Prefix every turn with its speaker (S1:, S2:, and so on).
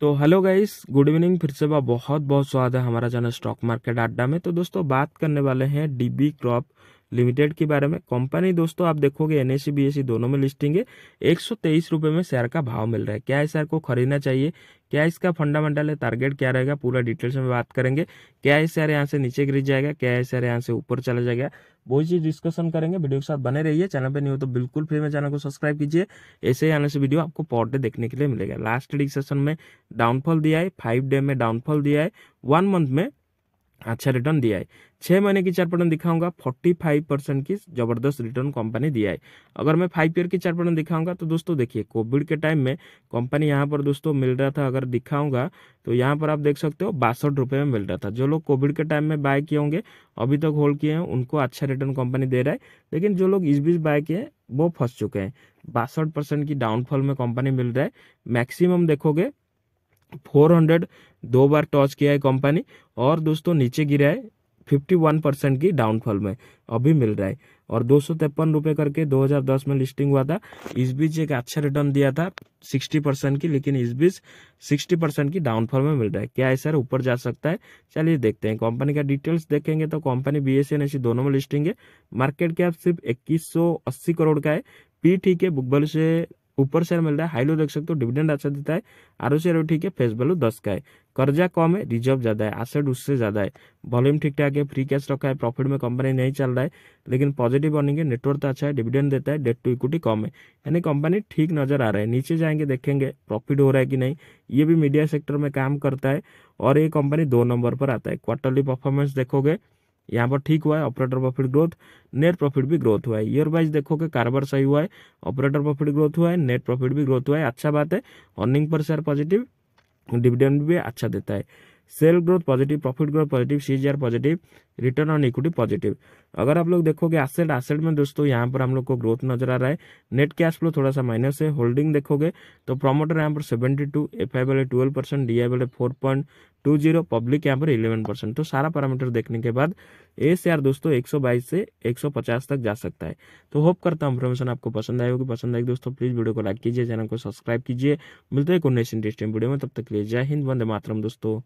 S1: तो hello guys good evening फिर से बहुत बहुत स्वागत है हमारा चैनल स्टॉक मार्केट अड्डा में तो दोस्तों बात करने वाले हैं डीबी क्रॉप लिमिटेड के बारे में कंपनी दोस्तों आप देखोगे एन एस दोनों में लिस्टिंग है एक सौ में शेयर का भाव मिल रहा है क्या इस शेयर को खरीदना चाहिए क्या इसका फंडामेंटल है टारगेट क्या रहेगा पूरा डिटेल्स में बात करेंगे क्या इस शेयर यहाँ से नीचे गिर जाएगा क्या इस शेयर यहाँ से ऊपर चला जाएगा वो चीज डिस्कशन करेंगे वीडियो के साथ बने रहिए चैनल पे नहीं हो तो बिल्कुल फ्री में चैनल को सब्सक्राइब कीजिए ऐसे ही आने से वीडियो आपको पॉट डे देखने के लिए मिलेगा लास्ट डिस्कशन में डाउनफॉल दिया है फाइव डे में डाउनफॉल दिया है वन मंथ में अच्छा रिटर्न दिया है छः महीने की चार पैटर्न दिखाऊंगा फोर्टी फाइव परसेंट की जबरदस्त रिटर्न कंपनी दिया है अगर मैं फाइव ईयर की चार पैटर्न दिखाऊंगा तो दोस्तों देखिए कोविड के टाइम में कंपनी यहाँ पर दोस्तों मिल रहा था अगर दिखाऊंगा तो यहाँ पर आप देख सकते हो बासठ रुपये में मिल रहा था जो लोग कोविड के टाइम में बाय किए होंगे अभी तक होल्ड किए हैं उनको अच्छा रिटर्न कंपनी दे रहा है लेकिन जो लोग इस बीच बाय किए वो फंस चुके हैं बासठ परसेंट की डाउनफॉल में कंपनी मिल रहा है मैक्सिमम देखोगे 400 दो बार टॉच किया है कंपनी और दोस्तों नीचे गिरा है 51 परसेंट की डाउनफॉल में अभी मिल रहा है और दो सौ तिरपन रुपये करके 2010 में लिस्टिंग हुआ था इस बीच एक अच्छा रिटर्न दिया था 60 परसेंट की लेकिन इस बीच 60 परसेंट की डाउनफॉल में मिल रहा है क्या है सर ऊपर जा सकता है चलिए देखते हैं कंपनी का डिटेल्स देखेंगे तो कंपनी बी एस एन दोनों में लिस्टिंग है मार्केट कैप सिर्फ इक्कीस करोड़ का है पी ठीक है बुकबल से ऊपर शेयर मिल रहा है हाई लो देख सकते हो डिविडेंड अच्छा देता है आर शेयर ठीक है फेस वैल्यू दस का है कर्जा कम है रिजर्व ज्यादा है एसेट उससे ज्यादा है वॉल्यूम ठीक ठाक है फ्री कैश रखा है प्रॉफिट में कंपनी नहीं चल रहा है लेकिन पॉजिटिव अर्निंग है नेटवर्क तो अच्छा है डिविडेंड देता है डेट टू इक्विटी कम है यानी कंपनी ठीक नजर आ रहा है नीचे जाएंगे देखेंगे प्रॉफिट हो रहा है कि नहीं ये भी मीडिया सेक्टर में काम करता है और ये कंपनी दो नंबर पर आता है क्वार्टरली परफॉर्मेंस देखोगे यहाँ पर ठीक हुआ है operator profit growth net profit भी ग्रोथ हुआ है ईयर वाइज देखो कि कारोबार सही हुआ है ऑपरेटर प्रॉफिट ग्रोथ हुआ है नेट प्रॉफिट भी ग्रोथ हुआ है अच्छा बात है earning per share positive dividend भी अच्छा देता है sale growth positive profit growth positive see positive return on equity positive अगर आप लोग देखोगे एसेट एसेट में दोस्तों यहाँ पर हम लोग को ग्रोथ नजर आ रहा है नेट कैश फ्लो थोड़ा सा माइनस है होल्डिंग देखोगे तो प्रमोटर यहाँ पर सेवेंटी टू एफ आई वाले ट्वेल्व परसेंट डी आई वाले four point two zero public यहाँ पर इलेवन परसेंट तो सारा पैरामीटर देखने के बाद ए शेयर दोस्तों एक सौ बाईस से एक सौ पचास तक जा सकता है तो होप करता हूँ इन्फॉर्मेशन आपको पसंद आए होगी पसंद आएगी दोस्तों प्लीज वीडियो को लाइक कीजिए चैनल को सब्सक्राइब कीजिए मिलते हैं एक उन्नीस इंटरेस्टिंग वीडियो में तब तक के लिए जय हिंद वंदे मातरम दोस्तों